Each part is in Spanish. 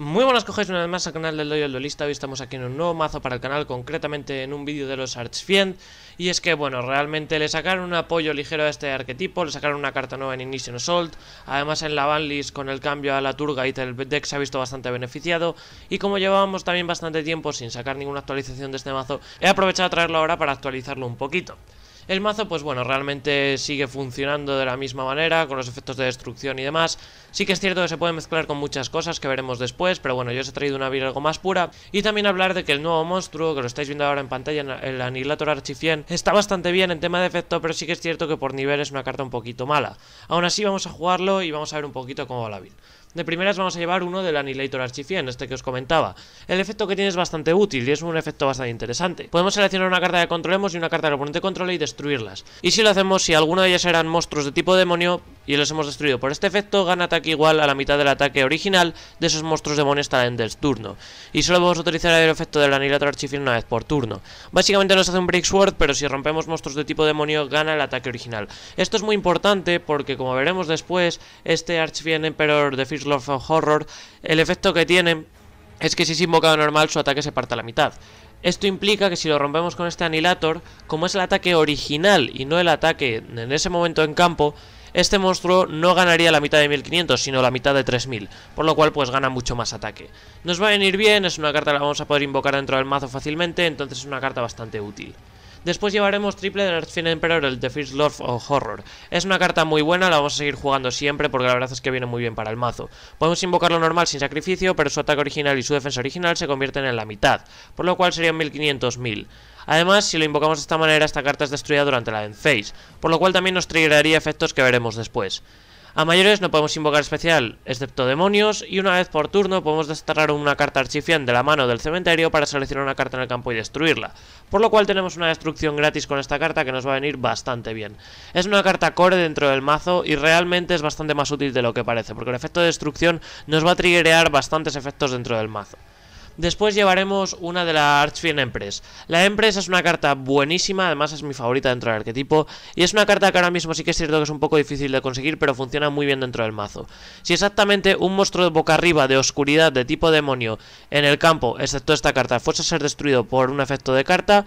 Muy buenas cogéis una vez más al canal del Loyal Duelista, hoy estamos aquí en un nuevo mazo para el canal, concretamente en un vídeo de los Archfiend Y es que bueno, realmente le sacaron un apoyo ligero a este arquetipo, le sacaron una carta nueva en Ignition Assault Además en la banlist con el cambio a la Turgite el deck se ha visto bastante beneficiado Y como llevábamos también bastante tiempo sin sacar ninguna actualización de este mazo, he aprovechado a traerlo ahora para actualizarlo un poquito el mazo, pues bueno, realmente sigue funcionando de la misma manera, con los efectos de destrucción y demás. Sí que es cierto que se puede mezclar con muchas cosas que veremos después, pero bueno, yo os he traído una vida algo más pura. Y también hablar de que el nuevo monstruo, que lo estáis viendo ahora en pantalla, el Annihilator Archifien, está bastante bien en tema de efecto, pero sí que es cierto que por nivel es una carta un poquito mala. Aún así, vamos a jugarlo y vamos a ver un poquito cómo va la build. De primeras vamos a llevar uno del Annihilator en este que os comentaba. El efecto que tiene es bastante útil y es un efecto bastante interesante. Podemos seleccionar una carta de controlemos y una carta de oponente controle y destruirlas. Y si lo hacemos, si alguna de ellas eran monstruos de tipo demonio, y los hemos destruido. Por este efecto, gana ataque igual a la mitad del ataque original de esos monstruos demonios en del turno. Y solo vamos a utilizar el efecto del anilator archifil una vez por turno. Básicamente nos hace un break sword, pero si rompemos monstruos de tipo demonio, gana el ataque original. Esto es muy importante porque, como veremos después, este Archfiend Emperor de First of Horror, el efecto que tiene es que si es invocado normal, su ataque se parte a la mitad. Esto implica que si lo rompemos con este Anilator, como es el ataque original y no el ataque en ese momento en campo, este monstruo no ganaría la mitad de 1500, sino la mitad de 3000, por lo cual pues gana mucho más ataque. Nos va a venir bien, es una carta que la vamos a poder invocar dentro del mazo fácilmente, entonces es una carta bastante útil. Después llevaremos triple del Archfiend Emperor, el The First Lord of Horror. Es una carta muy buena, la vamos a seguir jugando siempre porque la verdad es que viene muy bien para el mazo. Podemos invocarlo normal sin sacrificio, pero su ataque original y su defensa original se convierten en la mitad, por lo cual serían 1500-1000. Además, si lo invocamos de esta manera, esta carta es destruida durante la end phase, por lo cual también nos triggeraría efectos que veremos después. A mayores no podemos invocar especial, excepto demonios, y una vez por turno podemos desterrar una carta archifian de la mano del cementerio para seleccionar una carta en el campo y destruirla, por lo cual tenemos una destrucción gratis con esta carta que nos va a venir bastante bien. Es una carta core dentro del mazo y realmente es bastante más útil de lo que parece, porque el efecto de destrucción nos va a triggerear bastantes efectos dentro del mazo. Después llevaremos una de la Archfiend Empress. La Empress es una carta buenísima, además es mi favorita dentro del arquetipo, y es una carta que ahora mismo sí que es cierto que es un poco difícil de conseguir, pero funciona muy bien dentro del mazo. Si exactamente un monstruo de boca arriba de oscuridad de tipo demonio en el campo, excepto esta carta, fuese a ser destruido por un efecto de carta,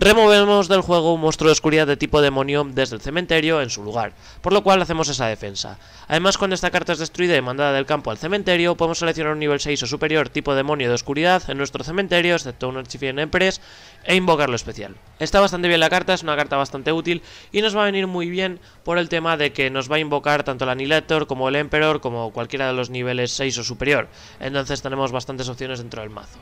Removemos del juego un monstruo de oscuridad de tipo demonio desde el cementerio en su lugar, por lo cual hacemos esa defensa. Además, cuando esta carta es destruida y mandada del campo al cementerio, podemos seleccionar un nivel 6 o superior tipo demonio de oscuridad en nuestro cementerio, excepto un en Empress, e invocarlo especial. Está bastante bien la carta, es una carta bastante útil y nos va a venir muy bien por el tema de que nos va a invocar tanto el Annihilator como el Emperor, como cualquiera de los niveles 6 o superior. Entonces tenemos bastantes opciones dentro del mazo.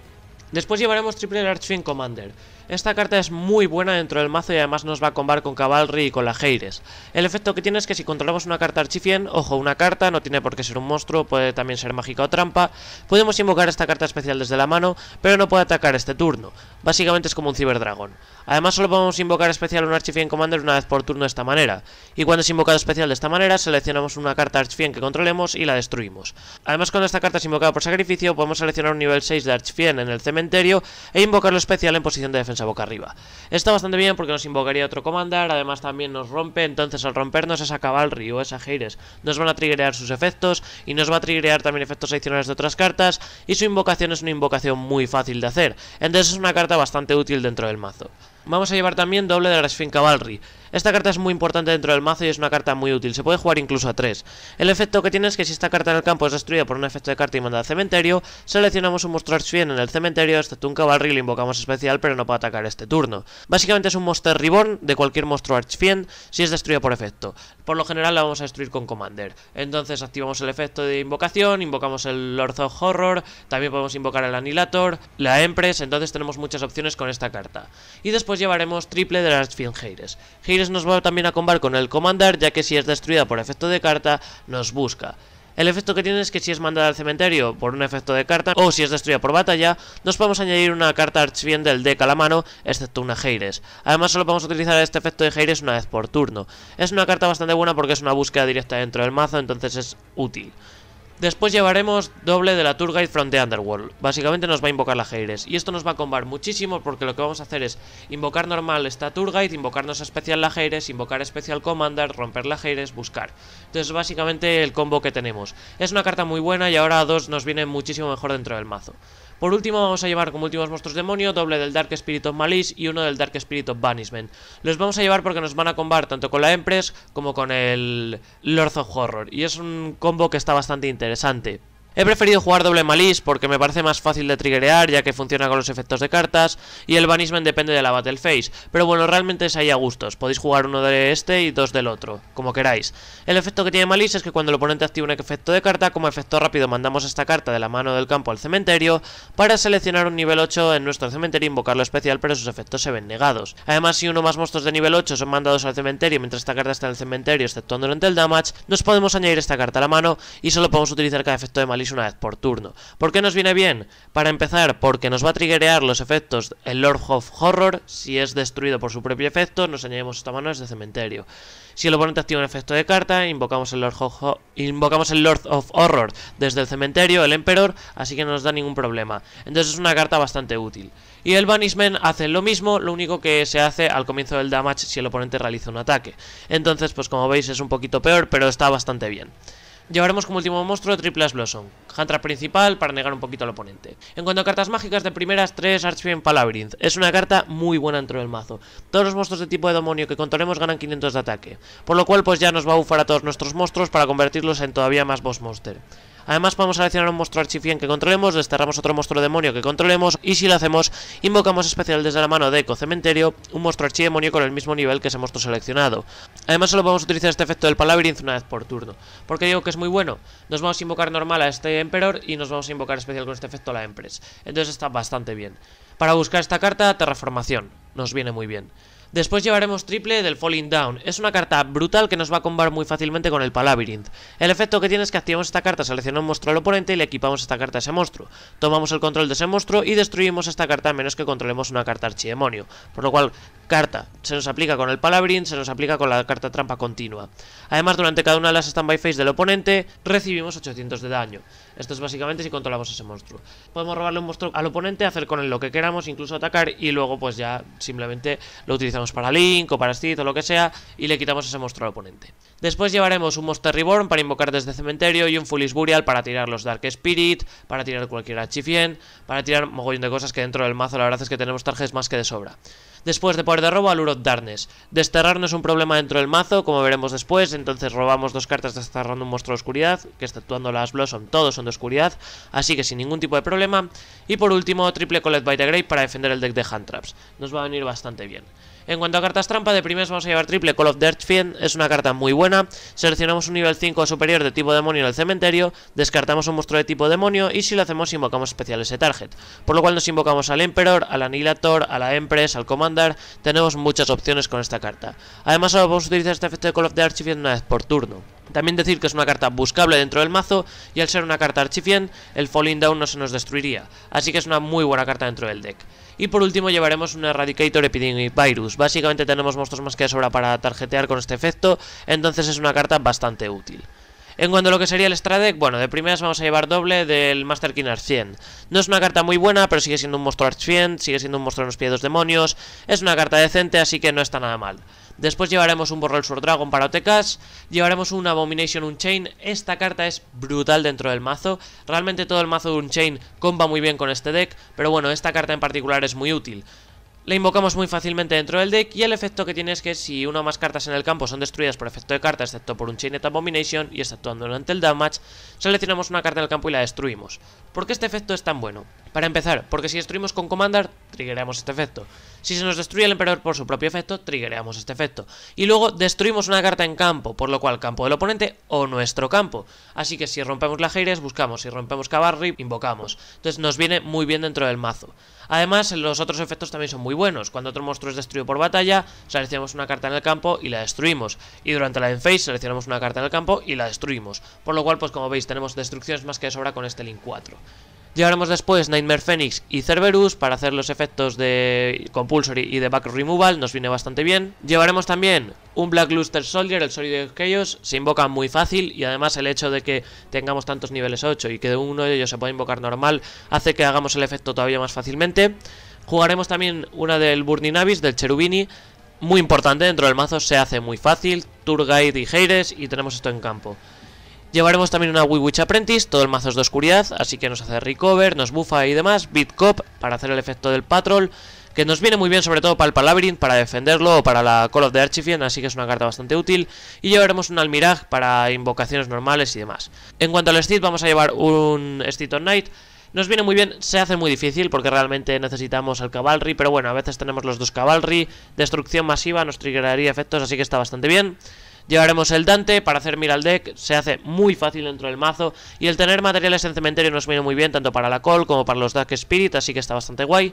Después llevaremos Triple Archfiend Commander. Esta carta es muy buena dentro del mazo y además nos va a combar con Cavalry y con la Heires. El efecto que tiene es que si controlamos una carta Archfiend, ojo, una carta, no tiene por qué ser un monstruo, puede también ser mágica o trampa, podemos invocar esta carta especial desde la mano, pero no puede atacar este turno. Básicamente es como un Ciberdragón. Además solo podemos invocar especial un Archfiend Commander una vez por turno de esta manera. Y cuando es invocado especial de esta manera, seleccionamos una carta Archfiend que controlemos y la destruimos. Además cuando esta carta es invocada por sacrificio, podemos seleccionar un nivel 6 de Archfiend en el CM e invocarlo especial en posición de defensa boca arriba. Está bastante bien porque nos invocaría otro comandar, además también nos rompe, entonces al rompernos esa Cavalry o esa Heires nos van a triggerear sus efectos y nos va a triggerear también efectos adicionales de otras cartas y su invocación es una invocación muy fácil de hacer, entonces es una carta bastante útil dentro del mazo. Vamos a llevar también doble de Archfiend Cavalry. Esta carta es muy importante dentro del mazo y es una carta muy útil, se puede jugar incluso a 3. El efecto que tiene es que si esta carta en el campo es destruida por un efecto de carta y manda al cementerio, seleccionamos un monstruo bien en el cementerio, excepto este un Cavalry y le invocamos especial pero no puede atacar este turno. Básicamente es un monster reborn de cualquier monstruo archfiend si es destruido por efecto. Por lo general la vamos a destruir con Commander. Entonces activamos el efecto de invocación, invocamos el Lord of Horror, también podemos invocar el Annihilator, la Empress, entonces tenemos muchas opciones con esta carta. Y después llevaremos triple de las Heires. Heires nos va también a combar con el Commander, ya que si es destruida por efecto de carta, nos busca. El efecto que tiene es que si es mandada al cementerio por un efecto de carta o si es destruida por batalla, nos podemos añadir una carta archivien del deck a la mano, excepto una Heires. Además solo podemos utilizar este efecto de Heires una vez por turno. Es una carta bastante buena porque es una búsqueda directa dentro del mazo, entonces es útil. Después llevaremos doble de la Tour Guide from the Underworld. Básicamente nos va a invocar la Heires. Y esto nos va a combar muchísimo porque lo que vamos a hacer es invocar normal esta Tour Guide, invocarnos especial la Heires, invocar especial Commander, romper la Heires, buscar. Entonces básicamente el combo que tenemos. Es una carta muy buena y ahora a dos nos viene muchísimo mejor dentro del mazo. Por último vamos a llevar como últimos monstruos demonio, doble del Dark Spirit of Malice y uno del Dark Spirit of Banishment. Los vamos a llevar porque nos van a combar tanto con la Empress como con el Lord of Horror. Y es un combo que está bastante interesante. He preferido jugar doble malice porque me parece más fácil de triggerear ya que funciona con los efectos de cartas y el banishment depende de la battle phase, pero bueno, realmente es ahí a gustos, podéis jugar uno de este y dos del otro, como queráis. El efecto que tiene malice es que cuando el oponente activa un efecto de carta, como efecto rápido mandamos esta carta de la mano del campo al cementerio para seleccionar un nivel 8 en nuestro cementerio e invocarlo especial, pero sus efectos se ven negados. Además, si uno más monstruos de nivel 8 son mandados al cementerio mientras esta carta está en el cementerio, exceptuando durante el damage, nos podemos añadir esta carta a la mano y solo podemos utilizar cada efecto de malice una vez por turno. ¿Por qué nos viene bien? Para empezar, porque nos va a triggerear los efectos el Lord of Horror. Si es destruido por su propio efecto, nos añadimos esta mano desde cementerio. Si el oponente activa un efecto de carta, invocamos el, Lord of, invocamos el Lord of Horror desde el cementerio, el Emperor, así que no nos da ningún problema. Entonces es una carta bastante útil. Y el Banishment hace lo mismo, lo único que se hace al comienzo del damage si el oponente realiza un ataque. Entonces, pues como veis es un poquito peor, pero está bastante bien. Llevaremos como último monstruo triple Blossom, Hunter principal para negar un poquito al oponente. En cuanto a cartas mágicas de primeras, 3 Archfiend Palabyrinth. Es una carta muy buena dentro del mazo. Todos los monstruos de tipo de demonio que contaremos ganan 500 de ataque, por lo cual pues ya nos va a bufar a todos nuestros monstruos para convertirlos en todavía más boss monster. Además a seleccionar un monstruo archivien que controlemos, desterramos otro monstruo demonio que controlemos y si lo hacemos, invocamos especial desde la mano de Eco Cementerio, un monstruo demonio con el mismo nivel que ese monstruo seleccionado. Además solo podemos utilizar este efecto del Palabyrinth una vez por turno. ¿Por qué digo que es muy bueno? Nos vamos a invocar normal a este Emperor y nos vamos a invocar especial con este efecto a la Empress. Entonces está bastante bien. Para buscar esta carta, Terraformación. Nos viene muy bien. Después llevaremos triple del Falling Down. Es una carta brutal que nos va a combar muy fácilmente con el Palabyrinth. El efecto que tiene es que activamos esta carta, seleccionamos un monstruo al oponente y le equipamos esta carta a ese monstruo. Tomamos el control de ese monstruo y destruimos esta carta a menos que controlemos una carta archidemonio. Por lo cual, carta se nos aplica con el Palabyrinth, se nos aplica con la carta trampa continua. Además, durante cada una de las standby phase del oponente, recibimos 800 de daño. Esto es básicamente si controlamos ese monstruo. Podemos robarle un monstruo al oponente, hacer con él lo que queramos, incluso atacar y luego pues ya simplemente lo utilizamos para Link o para Steed o lo que sea y le quitamos ese monstruo al oponente. Después llevaremos un Monster Reborn para invocar desde cementerio y un Foolish Burial para tirar los Dark Spirit, para tirar cualquier Archifien, para tirar mogollón de cosas que dentro del mazo la verdad es que tenemos tarjes más que de sobra. Después de poder de robo al Urot Darkness. Desterrar no es un problema dentro del mazo, como veremos después, entonces robamos dos cartas desterrando un monstruo de oscuridad, que actuando las Blossom todos son de oscuridad, así que sin ningún tipo de problema. Y por último, triple Colette by the Grey para defender el deck de Hand Traps. Nos va a venir bastante bien. En cuanto a cartas trampa, de primeras vamos a llevar triple Call of Dirt es una carta muy buena. Seleccionamos un nivel 5 o superior de tipo demonio en el cementerio, descartamos un monstruo de tipo demonio y si lo hacemos invocamos especial ese target. Por lo cual nos invocamos al Emperor, al Annihilator, a la Empress, al Comando tenemos muchas opciones con esta carta. Además, ahora podemos utilizar este efecto de Call of the Archfiend una vez por turno. También decir que es una carta buscable dentro del mazo, y al ser una carta Archfiend, el Falling Down no se nos destruiría, así que es una muy buena carta dentro del deck. Y por último llevaremos un Eradicator Epidemic Virus. Básicamente tenemos monstruos más que de sobra para tarjetear con este efecto, entonces es una carta bastante útil. En cuanto a lo que sería el deck, bueno, de primeras vamos a llevar doble del Master King 100. No es una carta muy buena, pero sigue siendo un monstruo Archfiend, sigue siendo un monstruo en los pies demonios. Es una carta decente, así que no está nada mal. Después llevaremos un Borrel Sword Dragon para Otecas, llevaremos un Abomination Unchain, esta carta es brutal dentro del mazo, realmente todo el mazo de Unchain comba muy bien con este deck, pero bueno, esta carta en particular es muy útil. La invocamos muy fácilmente dentro del deck y el efecto que tiene es que si una o más cartas en el campo son destruidas por efecto de carta, excepto por un Chainet Abomination y actuando durante el damage, seleccionamos una carta en el campo y la destruimos. ¿Por qué este efecto es tan bueno? Para empezar, porque si destruimos con Commander, triggeramos este efecto. Si se nos destruye el emperador por su propio efecto, triggeramos este efecto. Y luego destruimos una carta en campo, por lo cual campo del oponente o nuestro campo. Así que si rompemos la Heires, buscamos. Si rompemos Cabarri, invocamos. Entonces nos viene muy bien dentro del mazo. Además, los otros efectos también son muy buenos. Cuando otro monstruo es destruido por batalla, seleccionamos una carta en el campo y la destruimos. Y durante la Phase seleccionamos una carta en el campo y la destruimos. Por lo cual, pues como veis, tenemos destrucciones más que de sobra con este Link 4. Llevaremos después Nightmare Phoenix y Cerberus para hacer los efectos de Compulsory y de Back Removal, nos viene bastante bien. Llevaremos también un Black Luster Soldier, el Soldier de ellos se invoca muy fácil y además el hecho de que tengamos tantos niveles 8 y que de uno de ellos se pueda invocar normal hace que hagamos el efecto todavía más fácilmente. Jugaremos también una del Burning Abyss, del Cherubini, muy importante dentro del mazo, se hace muy fácil, Tour Guide y Heires y tenemos esto en campo. Llevaremos también una Wii Witch Apprentice, todo el mazo es de oscuridad, así que nos hace recover, nos bufa y demás, Bit Cop para hacer el efecto del patrol, que nos viene muy bien sobre todo para el Palabyrinth, para defenderlo o para la Call of the Archfiend, así que es una carta bastante útil. Y llevaremos un Almirag para invocaciones normales y demás. En cuanto al Steed, vamos a llevar un Steed on Knight. Nos viene muy bien, se hace muy difícil porque realmente necesitamos al Cavalry, pero bueno, a veces tenemos los dos Cavalry. Destrucción masiva nos triggeraría efectos, así que está bastante bien. Llevaremos el Dante para hacer al Deck, se hace muy fácil dentro del mazo y el tener materiales en cementerio nos viene muy bien tanto para la Call como para los Dark Spirit, así que está bastante guay.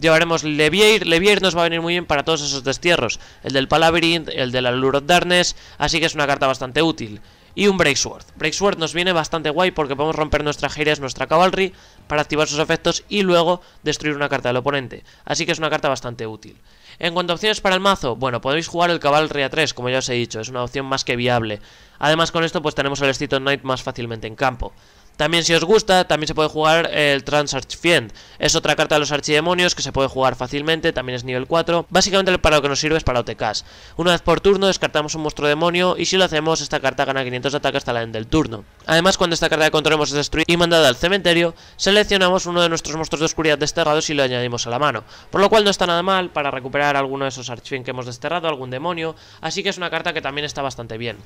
Llevaremos Levier, Levier nos va a venir muy bien para todos esos destierros, el del Palabrint, el de la of Darkness, así que es una carta bastante útil. Y un Breaksword. Breaksword nos viene bastante guay porque podemos romper nuestra Jerez, nuestra Cavalry, para activar sus efectos y luego destruir una carta del oponente. Así que es una carta bastante útil. En cuanto a opciones para el mazo, bueno, podéis jugar el Cabal Ria 3, como ya os he dicho, es una opción más que viable. Además con esto pues tenemos el Stiton Knight más fácilmente en campo. También si os gusta, también se puede jugar el Transarchfiend. Es otra carta de los archidemonios que se puede jugar fácilmente, también es nivel 4. Básicamente para lo que nos sirve es para OTKs. Una vez por turno descartamos un monstruo demonio y si lo hacemos esta carta gana 500 de ataque hasta la end del turno. Además cuando esta carta de controlemos es destruida y mandada al cementerio, seleccionamos uno de nuestros monstruos de oscuridad desterrados y lo añadimos a la mano. Por lo cual no está nada mal para recuperar alguno de esos archfiend que hemos desterrado, algún demonio, así que es una carta que también está bastante bien.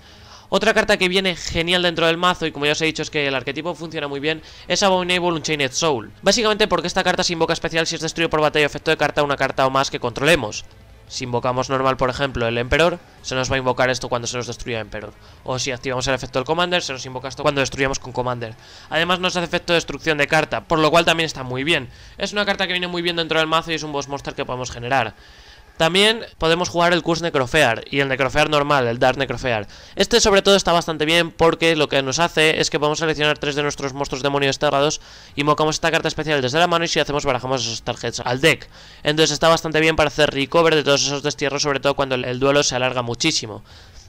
Otra carta que viene genial dentro del mazo y como ya os he dicho es que el arquetipo funciona muy bien es Abominable Unchained Soul. Básicamente porque esta carta se invoca especial si es destruido por batalla o efecto de carta una carta o más que controlemos. Si invocamos normal, por ejemplo, el Emperor, se nos va a invocar esto cuando se nos destruya Emperor. O si activamos el efecto del Commander, se nos invoca esto cuando destruyamos con Commander. Además nos hace efecto de destrucción de carta, por lo cual también está muy bien. Es una carta que viene muy bien dentro del mazo y es un boss monster que podemos generar. También podemos jugar el Curse Necrofear y el Necrofear normal, el Dark Necrofear. Este sobre todo está bastante bien porque lo que nos hace es que podemos seleccionar tres de nuestros monstruos demonios desterrados y mocamos esta carta especial desde la mano y si hacemos barajamos esos tarjetas al deck. Entonces está bastante bien para hacer recover de todos esos destierros, sobre todo cuando el duelo se alarga muchísimo.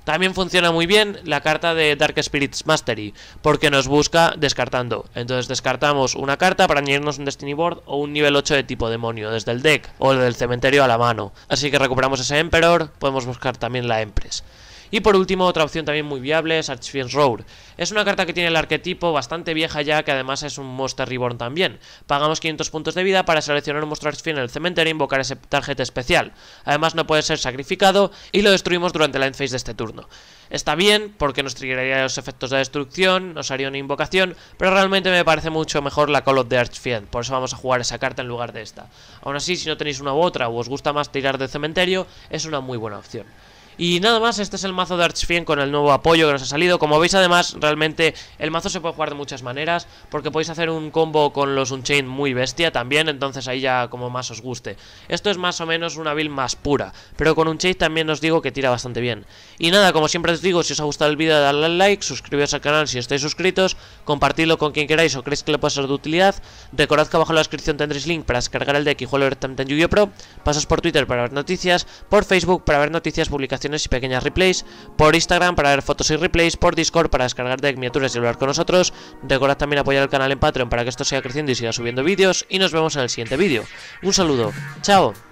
También funciona muy bien la carta de Dark Spirits Mastery, porque nos busca descartando. Entonces descartamos una carta para añadirnos un Destiny Board o un nivel 8 de tipo demonio desde el deck o del cementerio a la mano. Así que recuperamos ese Emperor, podemos buscar también la Empress. Y por último, otra opción también muy viable es Archfiend Road. Es una carta que tiene el arquetipo bastante vieja ya, que además es un Monster Reborn también. Pagamos 500 puntos de vida para seleccionar un monstruo Archfiend en el cementerio e invocar ese tarjeta especial. Además no puede ser sacrificado y lo destruimos durante la end phase de este turno. Está bien, porque nos triggeraría los efectos de destrucción, nos haría una invocación, pero realmente me parece mucho mejor la Call of the Archfiend, por eso vamos a jugar esa carta en lugar de esta. Aún así, si no tenéis una u otra o os gusta más tirar de cementerio, es una muy buena opción. Y nada más, este es el mazo de Archfiend con el nuevo apoyo que nos ha salido. Como veis además, realmente el mazo se puede jugar de muchas maneras, porque podéis hacer un combo con los unchain muy bestia también, entonces ahí ya como más os guste. Esto es más o menos una build más pura, pero con unchain también os digo que tira bastante bien. Y nada, como siempre os digo, si os ha gustado el vídeo dadle al like, suscribiros al canal si estáis suscritos, compartidlo con quien queráis o creéis que le puede ser de utilidad. Recordad que abajo en la descripción tendréis link para descargar el deck y jugarlo directamente en yu Pro. pasos por Twitter para ver noticias, por Facebook para ver noticias, publicaciones y pequeñas replays, por Instagram para ver fotos y replays, por Discord para descargar de miniaturas y hablar con nosotros. Recordad también apoyar el canal en Patreon para que esto siga creciendo y siga subiendo vídeos y nos vemos en el siguiente vídeo. Un saludo, chao.